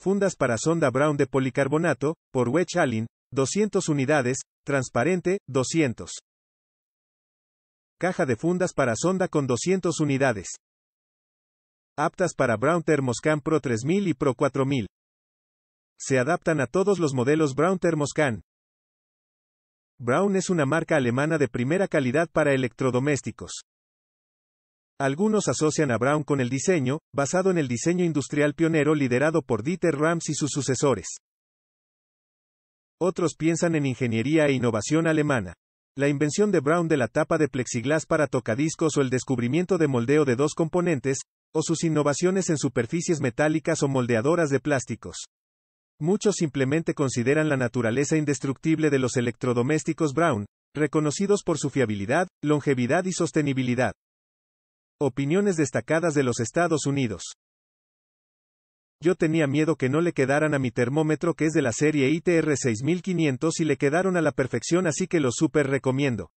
Fundas para sonda Brown de policarbonato, por Wedge Allen, 200 unidades, transparente, 200. Caja de fundas para sonda con 200 unidades. Aptas para Brown Thermoscan Pro 3000 y Pro 4000. Se adaptan a todos los modelos Brown Thermoscan. Brown es una marca alemana de primera calidad para electrodomésticos. Algunos asocian a Brown con el diseño, basado en el diseño industrial pionero liderado por Dieter Rams y sus sucesores. Otros piensan en ingeniería e innovación alemana. La invención de Brown de la tapa de plexiglás para tocadiscos o el descubrimiento de moldeo de dos componentes, o sus innovaciones en superficies metálicas o moldeadoras de plásticos. Muchos simplemente consideran la naturaleza indestructible de los electrodomésticos Brown, reconocidos por su fiabilidad, longevidad y sostenibilidad. Opiniones destacadas de los Estados Unidos. Yo tenía miedo que no le quedaran a mi termómetro que es de la serie ITR 6500 y le quedaron a la perfección así que lo super recomiendo.